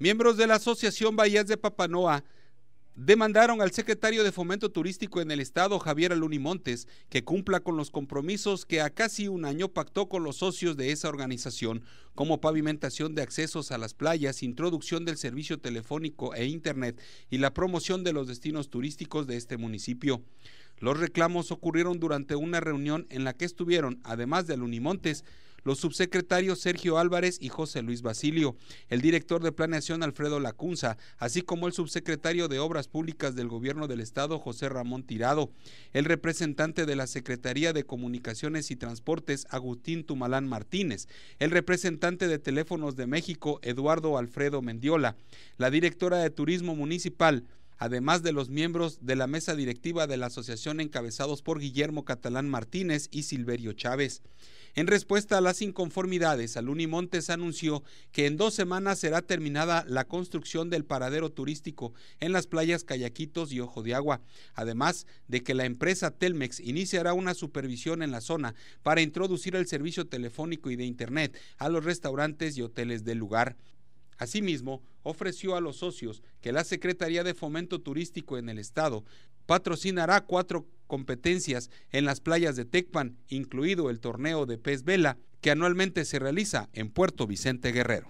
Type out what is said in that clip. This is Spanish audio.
Miembros de la Asociación Bahías de Papanoa demandaron al secretario de Fomento Turístico en el Estado, Javier Alunimontes, que cumpla con los compromisos que a casi un año pactó con los socios de esa organización, como pavimentación de accesos a las playas, introducción del servicio telefónico e Internet y la promoción de los destinos turísticos de este municipio. Los reclamos ocurrieron durante una reunión en la que estuvieron, además de Alunimontes, los subsecretarios Sergio Álvarez y José Luis Basilio, el director de planeación Alfredo Lacunza, así como el subsecretario de Obras Públicas del Gobierno del Estado José Ramón Tirado, el representante de la Secretaría de Comunicaciones y Transportes Agustín Tumalán Martínez, el representante de Teléfonos de México Eduardo Alfredo Mendiola, la directora de Turismo Municipal además de los miembros de la mesa directiva de la asociación encabezados por Guillermo Catalán Martínez y Silverio Chávez. En respuesta a las inconformidades, Aluni Montes anunció que en dos semanas será terminada la construcción del paradero turístico en las playas Callaquitos y Ojo de Agua, además de que la empresa Telmex iniciará una supervisión en la zona para introducir el servicio telefónico y de Internet a los restaurantes y hoteles del lugar. Asimismo, ofreció a los socios que la Secretaría de Fomento Turístico en el Estado patrocinará cuatro competencias en las playas de Tecpan, incluido el torneo de pez vela que anualmente se realiza en Puerto Vicente Guerrero.